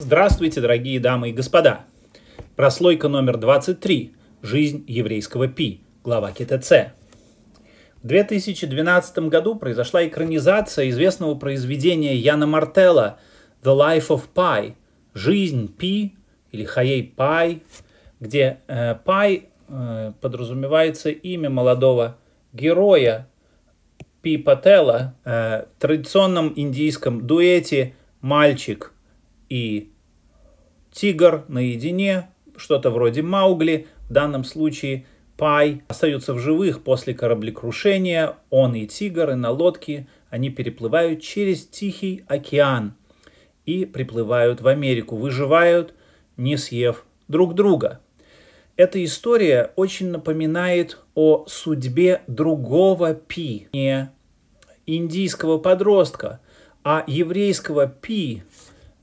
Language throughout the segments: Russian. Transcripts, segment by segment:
Здравствуйте, дорогие дамы и господа! Прослойка номер 23. Жизнь еврейского Пи. Глава КТЦ. В 2012 году произошла экранизация известного произведения Яна Мартелла «The Life of Pi» — «Жизнь Пи» или «Хаей Пай», где э, э, подразумевается имя молодого героя Пи Пателла э, в традиционном индийском дуэте «Мальчик» — и тигр наедине, что-то вроде Маугли, в данном случае Пай остаются в живых после кораблекрушения, он и тигр, и на лодке они переплывают через Тихий океан и приплывают в Америку, выживают, не съев друг друга. Эта история очень напоминает о судьбе другого Пи, не индийского подростка, а еврейского Пи,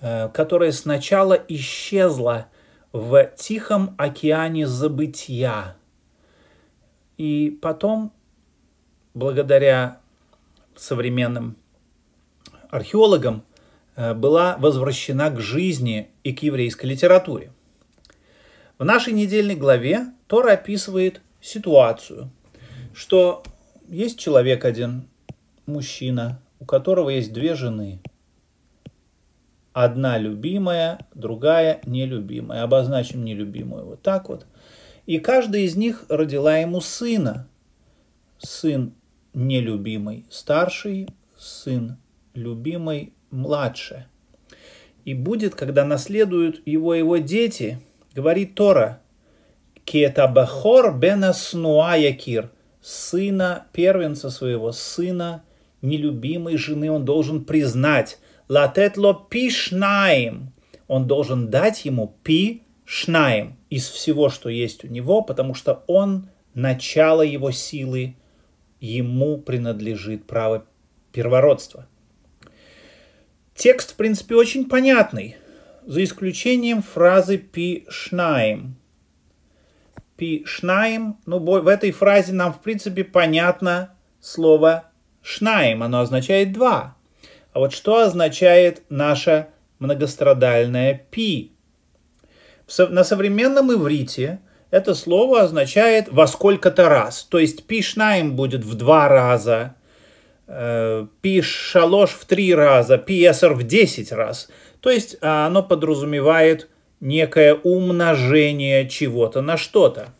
Э, которая сначала исчезла в тихом океане забытия, и потом, благодаря современным археологам, э, была возвращена к жизни и к еврейской литературе. В нашей недельной главе Тора описывает ситуацию, что есть человек один, мужчина, у которого есть две жены – Одна любимая, другая нелюбимая. Обозначим нелюбимую вот так вот. И каждая из них родила ему сына. Сын нелюбимый старший, сын любимый младше. И будет, когда наследуют его его дети, говорит Тора, Кетабахор бенаснуа якир, сына первенца своего, сына нелюбимой жены он должен признать, Латетло пи Он должен дать ему пи из всего, что есть у него, потому что он, начало его силы, ему принадлежит право первородства. Текст, в принципе, очень понятный, за исключением фразы «пи шнаем». «Пи ну, в этой фразе нам, в принципе, понятно слово «шнаем», оно означает «два». А вот что означает наша многострадальная пи? На современном иврите это слово означает во сколько-то раз. То есть пи шнаем будет в два раза, э, пи шалош в три раза, пиесер в десять раз. То есть а, оно подразумевает некое умножение чего-то на что-то.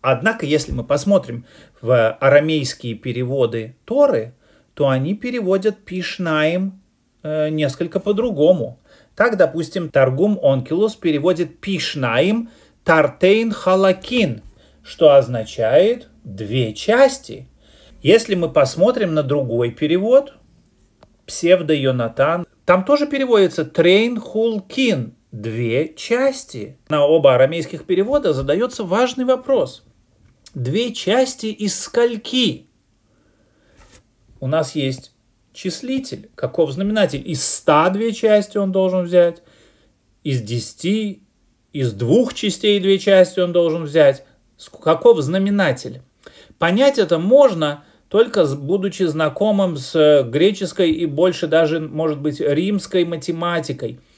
Однако, если мы посмотрим в арамейские переводы Торы – то они переводят пишнаим э, несколько по-другому. Так, допустим, Таргум Онкилус переводит пишнаим тартейн халакин, что означает две части. Если мы посмотрим на другой перевод, псевдо Йонатан, там тоже переводится трейн хулкин, две части. На оба арамейских перевода задается важный вопрос. Две части из скольки? у нас есть числитель, каков знаменатель. Из 100 две части он должен взять, из 10, из двух частей две части он должен взять. Каков знаменатель? Понять это можно, только будучи знакомым с э, греческой и больше даже, может быть, римской математикой –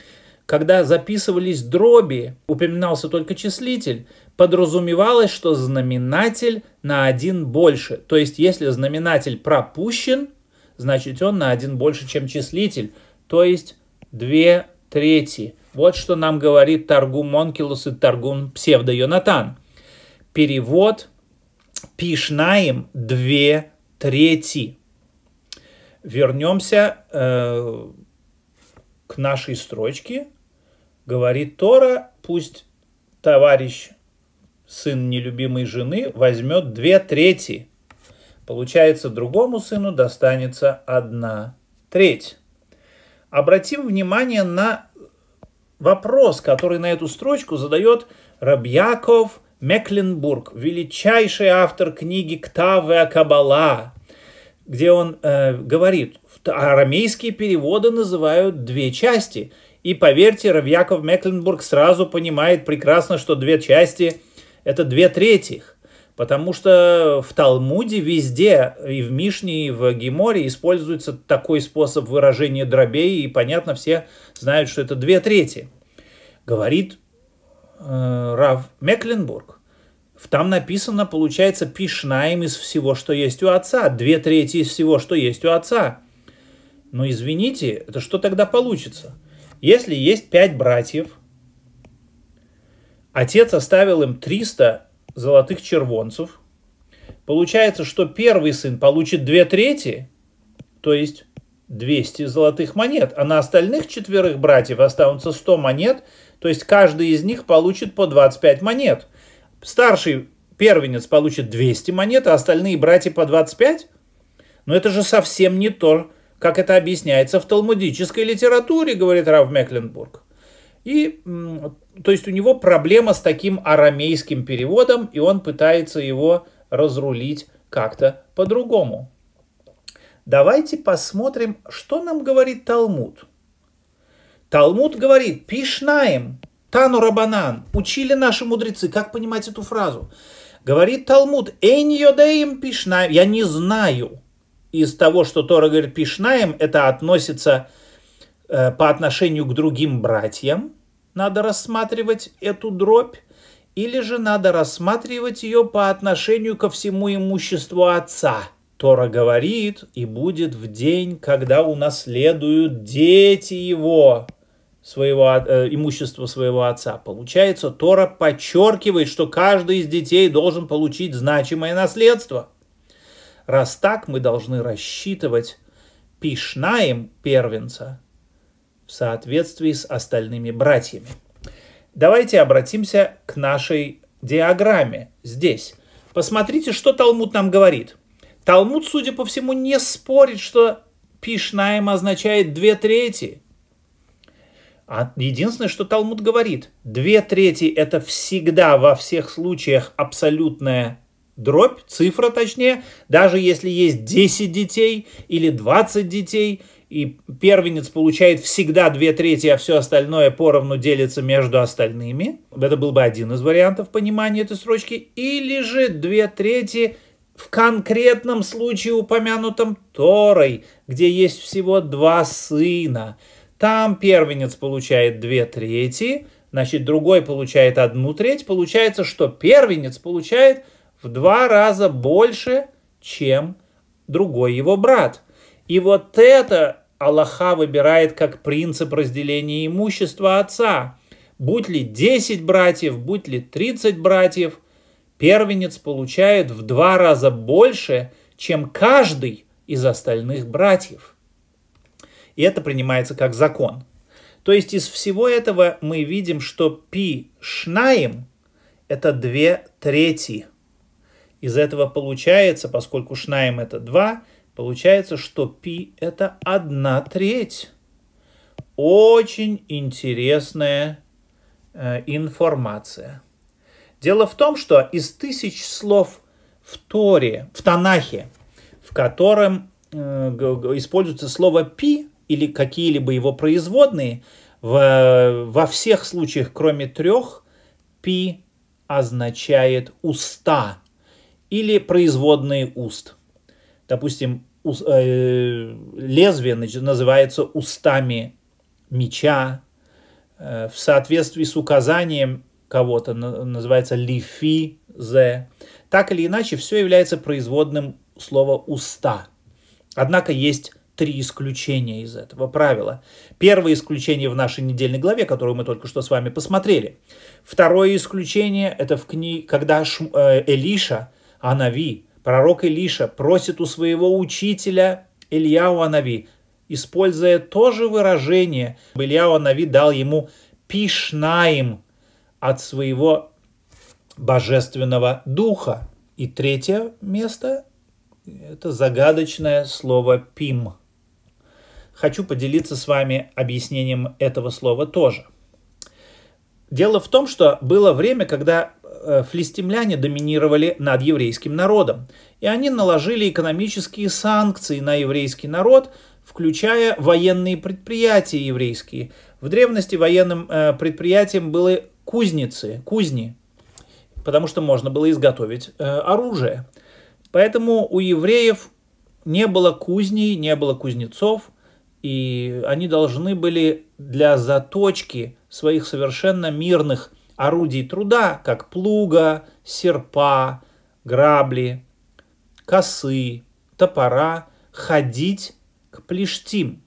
когда записывались дроби, упоминался только числитель, подразумевалось, что знаменатель на один больше. То есть, если знаменатель пропущен, значит он на один больше, чем числитель. То есть, две трети. Вот что нам говорит Таргум Монкилус и Таргум Псевдо-Йонатан. Перевод Пишнаем две трети. Вернемся э, к нашей строчке говорит Тора, пусть товарищ, сын нелюбимой жены, возьмет две трети. Получается, другому сыну достанется одна треть. Обратим внимание на вопрос, который на эту строчку задает Рабьяков Мекленбург, величайший автор книги «Ктавы Акабала», где он э, говорит, арамейские переводы называют две части – и поверьте, Равьяков Мекленбург сразу понимает прекрасно, что две части – это две третьих. Потому что в Талмуде везде, и в Мишне, и в Геморе используется такой способ выражения дробей, и, понятно, все знают, что это две трети. Говорит э, Рав Мекленбург. Там написано, получается, пишнаем из всего, что есть у отца, две трети из всего, что есть у отца. Но извините, это что тогда получится? – если есть пять братьев, отец оставил им 300 золотых червонцев, получается, что первый сын получит две трети, то есть 200 золотых монет, а на остальных четверых братьев останутся 100 монет, то есть каждый из них получит по 25 монет. Старший первенец получит 200 монет, а остальные братья по 25? Но это же совсем не то, как это объясняется в талмудической литературе, говорит Рав Мекленбург. И, то есть у него проблема с таким арамейским переводом, и он пытается его разрулить как-то по-другому. Давайте посмотрим, что нам говорит Талмуд. Талмуд говорит, пишнаем, тану рабанан, учили наши мудрецы, как понимать эту фразу. Говорит Талмуд, энь йодаим пишнаем, я не знаю – из того, что Тора говорит пишнаем, это относится э, по отношению к другим братьям, надо рассматривать эту дробь, или же надо рассматривать ее по отношению ко всему имуществу отца. Тора говорит, и будет в день, когда унаследуют дети его, своего, э, имущество своего отца. Получается, Тора подчеркивает, что каждый из детей должен получить значимое наследство – Раз так, мы должны рассчитывать пишнаем первенца в соответствии с остальными братьями. Давайте обратимся к нашей диаграмме здесь. Посмотрите, что Талмуд нам говорит. Талмуд, судя по всему, не спорит, что пишнаем означает две трети – а единственное, что Талмуд говорит, две трети – это всегда во всех случаях абсолютное дробь, цифра точнее, даже если есть 10 детей или 20 детей, и первенец получает всегда две трети, а все остальное поровну делится между остальными. Это был бы один из вариантов понимания этой строчки. Или же две трети в конкретном случае упомянутом Торой, где есть всего два сына. Там первенец получает две трети, значит, другой получает одну треть. Получается, что первенец получает – в два раза больше, чем другой его брат. И вот это Аллаха выбирает как принцип разделения имущества отца. Будь ли 10 братьев, будь ли 30 братьев, первенец получает в два раза больше, чем каждый из остальных братьев. И это принимается как закон. То есть из всего этого мы видим, что пи шнаим – это две трети – из этого получается, поскольку шнайм это 2, получается, что пи это 1 треть. Очень интересная э, информация. Дело в том, что из тысяч слов в Торе, в Танахе, в котором э, используется слово пи или какие-либо его производные, в, во всех случаях, кроме трех, пи означает уста, или производные уст. Допустим, ус, э, лезвие называется устами меча. Э, в соответствии с указанием кого-то на, называется лифи зе. Так или иначе, все является производным слова уста. Однако есть три исключения из этого правила. Первое исключение в нашей недельной главе, которую мы только что с вами посмотрели. Второе исключение – это в книге, когда э, Элиша Анави, пророк Илиша, просит у своего учителя Ильяу Анави, используя то же выражение, Ильяу Анави дал ему пишнаим от своего божественного духа. И третье место – это загадочное слово «пим». Хочу поделиться с вами объяснением этого слова тоже – Дело в том, что было время, когда э, флистимляне доминировали над еврейским народом, и они наложили экономические санкции на еврейский народ, включая военные предприятия еврейские. В древности военным э, предприятием были кузницы, кузни, потому что можно было изготовить э, оружие. Поэтому у евреев не было кузней, не было кузнецов, и они должны были для заточки своих совершенно мирных орудий труда, как плуга, серпа, грабли, косы, топора, ходить к плештим.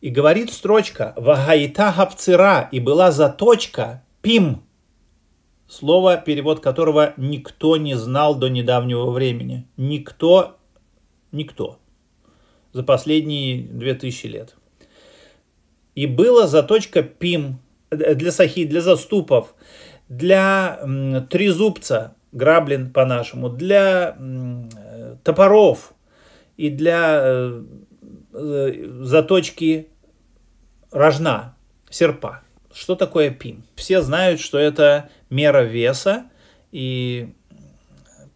И говорит строчка «Вагайта хапцира» и была заточка «пим», слово, перевод которого никто не знал до недавнего времени. Никто, никто. За последние две тысячи лет. И была заточка пим э, для сахи, для заступов, для трезубца, граблин по-нашему, для э, топоров и для э, заточки рожна, серпа. Что такое пим? Все знают, что это мера веса, и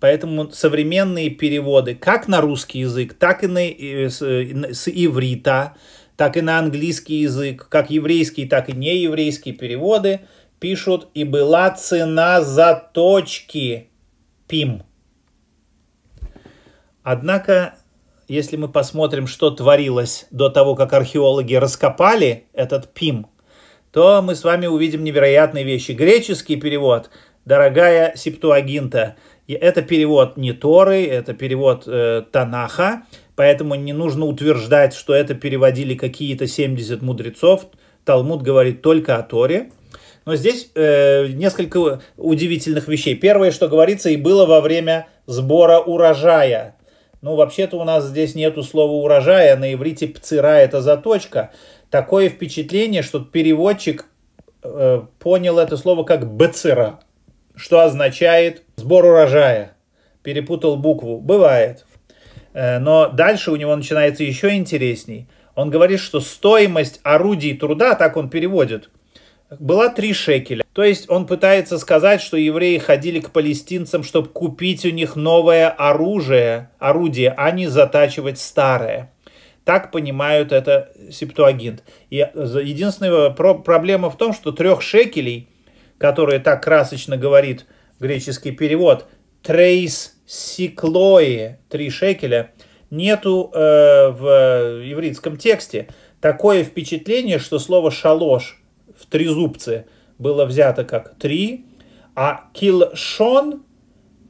поэтому современные переводы как на русский язык, так и на, с, с иврита, так и на английский язык, как еврейские, так и нееврейские переводы, пишут «И была цена за точки пим». Однако, если мы посмотрим, что творилось до того, как археологи раскопали этот пим, то мы с вами увидим невероятные вещи. Греческий перевод «Дорогая Септуагинта» это перевод не Торы, это перевод э, Танаха – Поэтому не нужно утверждать, что это переводили какие-то 70 мудрецов. Талмуд говорит только о Торе. Но здесь э, несколько удивительных вещей. Первое, что говорится, и было во время сбора урожая. Ну, вообще-то у нас здесь нету слова урожая, на иврите пцира это заточка. Такое впечатление, что переводчик э, понял это слово как бцира, что означает сбор урожая. Перепутал букву. Бывает. Э, но дальше у него начинается еще интересней. Он говорит, что стоимость орудий труда, так он переводит, была 3 шекеля. То есть он пытается сказать, что евреи ходили к палестинцам, чтобы купить у них новое оружие, орудие, а не затачивать старое. Так понимают это септуагинт. И э, единственная проблема в том, что трех шекелей, которые так красочно говорит греческий перевод, трейс Сиклои 3 шекеля нету э, в еврейском тексте. Такое впечатление, что слово шалош в трезубце было взято как три, а килшон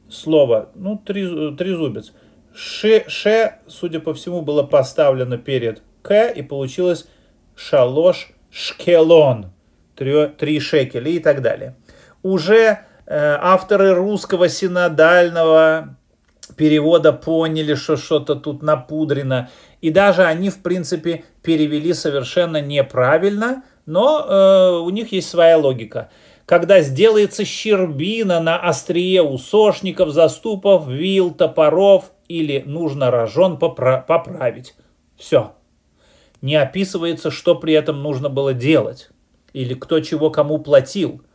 слово, ну, три, трезубец, ше ше, судя по всему, было поставлено перед к и получилось шалош шкелон, три, три шекеля и так далее. Уже Э, авторы русского синодального перевода поняли, что что-то тут напудрено. И даже они, в принципе, перевели совершенно неправильно, но э, у них есть своя логика. Когда сделается щербина на острие у сошников, заступов, вил, топоров или нужно рожон попра- поправить. Все. Не описывается, что при этом нужно было делать или кто чего кому платил –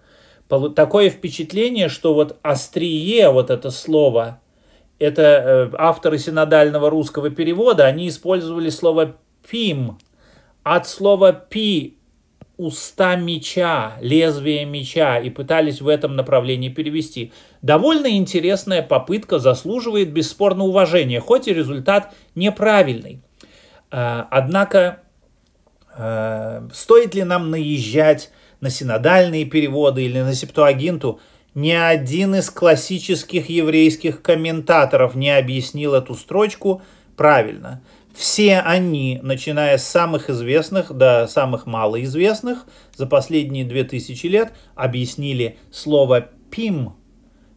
такое впечатление, что вот «острие», вот это слово, это э, авторы синодального русского перевода, они использовали слово «пим» от слова «пи» – уста меча, лезвие меча, и пытались в этом направлении перевести. Довольно интересная попытка, заслуживает бесспорно уважения, хоть и результат неправильный. Э, однако э, стоит ли нам наезжать на синодальные переводы или на септуагинту, ни один из классических еврейских комментаторов не объяснил эту строчку правильно. Все они, начиная с самых известных до самых малоизвестных, за последние две тысячи лет объяснили слово «пим»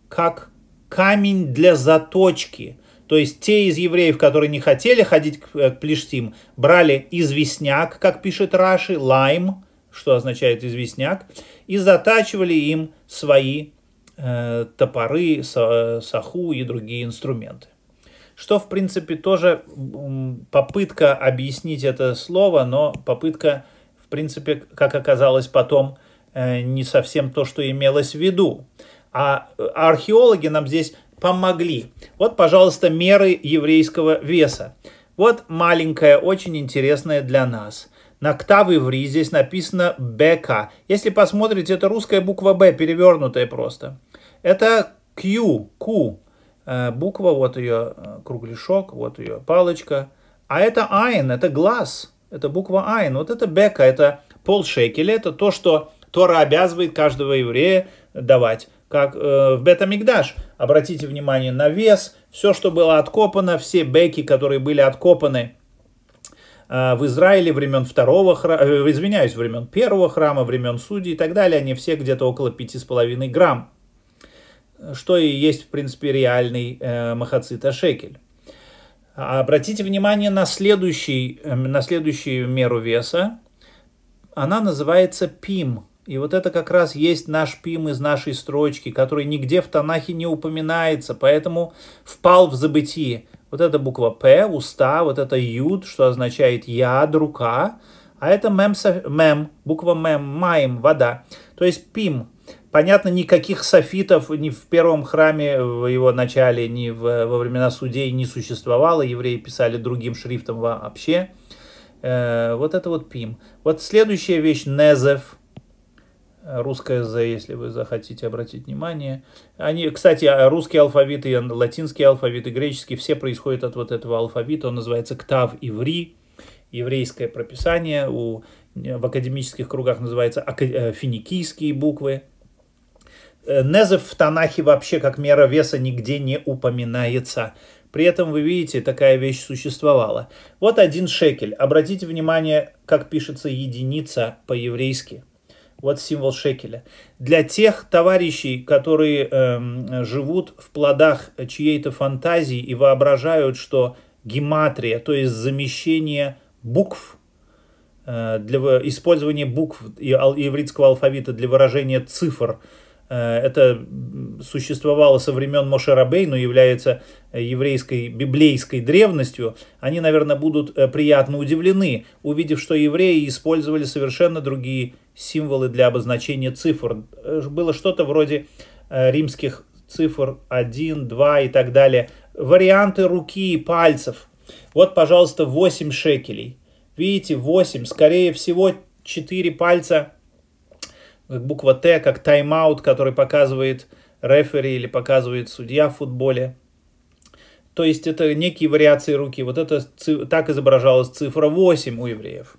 как «камень для заточки», то есть те из евреев, которые не хотели ходить к, э, к Плештим, брали известняк, как пишет Раши, лайм, что означает известняк, и затачивали им свои э, топоры, саху и другие инструменты. Что, в принципе, тоже попытка объяснить это слово, но попытка, в принципе, как оказалось потом, э, не совсем то, что имелось в виду. А археологи нам здесь помогли. Вот, пожалуйста, меры еврейского веса. Вот маленькая, очень интересная для нас – на октавы в ри здесь написано БК. Если посмотрите, это русская буква Б, перевернутая просто. Это Q, Q. Э, буква, вот ее э, кругляшок, вот ее палочка. А это Айн, это глаз, это буква Айн. Вот это Бека, это пол полшекеля, это то, что Тора обязывает каждого еврея давать как э, в Бетамикдаш. Обратите внимание на вес, все, что было откопано, все беки, которые были откопаны Э, в Израиле времен второго храма, э, извиняюсь, времен первого храма, времен судей и так далее, они все где-то около пяти с половиной грамм, что и есть, в принципе, реальный э, махацита шекель. А обратите внимание на, следующий, э, на следующую меру веса. Она называется пим – и вот это как раз есть наш пим из нашей строчки, который нигде в Танахе не упоминается, поэтому впал в забытие. Вот эта буква П, уста, вот это юд, что означает яд, рука, а это мем, мем буква мем, маем, вода. То есть пим. Понятно, никаких софитов ни в первом храме в его начале, ни в, во времена судей не существовало. Евреи писали другим шрифтом вообще. Э, вот это вот пим. Вот следующая вещь, незев – русское «з», если вы захотите обратить внимание. Они, кстати, а русский алфавит и латинский алфавит, и греческий, все происходят от вот этого алфавита. Он называется «ктав иври», еврейское прописание. У, в академических кругах называется э, финикийские буквы. Э, Незов в Танахе вообще как мера веса нигде не упоминается. При этом, вы видите, такая вещь существовала. Вот один шекель. Обратите внимание, как пишется единица по-еврейски – вот символ шекеля. Для тех товарищей, которые эм, живут в плодах чьей-то фантазии и воображают, что гематрия, то есть замещение букв, э, для использования букв и ивритского алфавита для выражения цифр – Э, это существовало со времен Мошерабей, но является э, еврейской библейской древностью. Они, наверное, будут э, приятно удивлены, увидев, что евреи использовали совершенно другие символы для обозначения цифр. Было что-то вроде римских цифр 1, 2 и так далее. Варианты руки и пальцев. Вот, пожалуйста, 8 шекелей. Видите, 8, скорее всего, 4 пальца как буква Т, как тайм-аут, который показывает рефери или показывает судья в футболе. То есть это некие вариации руки. Вот это так изображалась цифра 8 у евреев.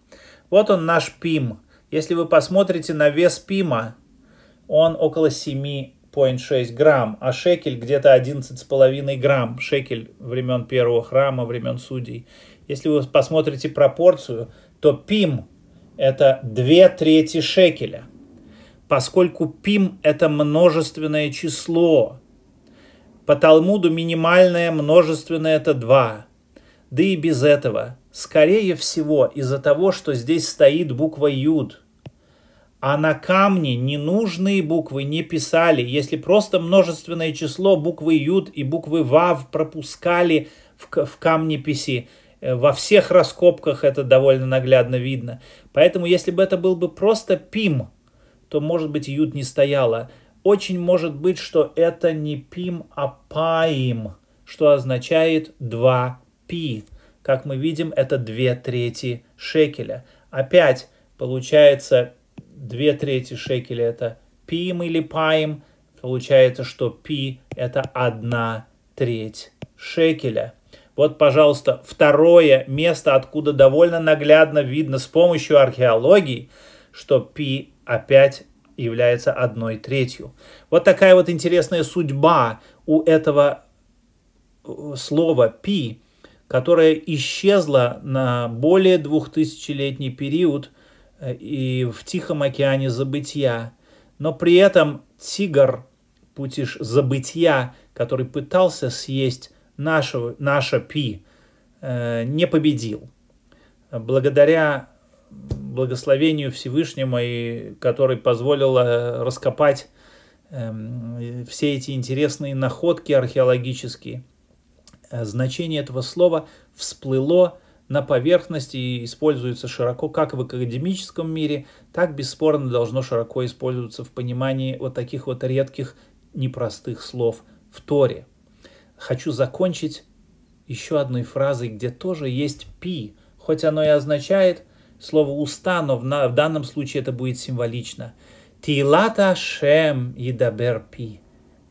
Вот он наш пим. Если вы посмотрите на вес пима, он около 7,6 грамм, а шекель где-то 11,5 грамм. Шекель времен первого храма, времен судей. Если вы посмотрите пропорцию, то пим – это 2 трети шекеля – поскольку пим – это множественное число. По Талмуду минимальное множественное – это два Да и без этого. Скорее всего, из-за того, что здесь стоит буква «юд». А на камне ненужные буквы не писали. Если просто множественное число буквы «юд» и буквы «вав» пропускали в, в писи э, во всех раскопках это довольно наглядно видно. Поэтому если бы это был бы просто пим – то, может быть, Юд не стояла. Очень может быть, что это не пим, а паим, что означает 2 пи. Как мы видим, это 2 трети шекеля. Опять получается 2 трети шекеля это пим или паим. Получается, что пи это 1 треть шекеля. Вот, пожалуйста, второе место, откуда довольно наглядно видно с помощью археологии, что пи опять является одной третью. Вот такая вот интересная судьба у этого э, слова «пи», которое исчезло на более двухтысячелетний период э, и в Тихом океане забытия. Но при этом тигр, путиш забытия, который пытался съесть нашего, наше пи, э, не победил. Благодаря благословению Всевышнему, и который позволил э, раскопать эм, все эти интересные находки археологические. Э, значение этого слова всплыло на поверхности и используется широко как в академическом мире, так бесспорно должно широко использоваться в понимании вот таких вот редких непростых слов в Торе. Хочу закончить еще одной фразой, где тоже есть «пи», хоть оно и означает – Слово «уста», но в данном случае это будет символично. «Тилата шем едабер пи».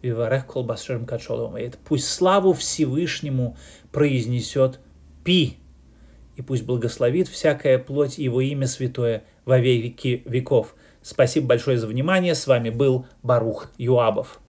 Виварех колбасшем качолом. Пусть славу Всевышнему произнесет пи. И пусть благословит всякая плоть его имя святое во веки веков. Спасибо большое за внимание. С вами был Барух Юабов.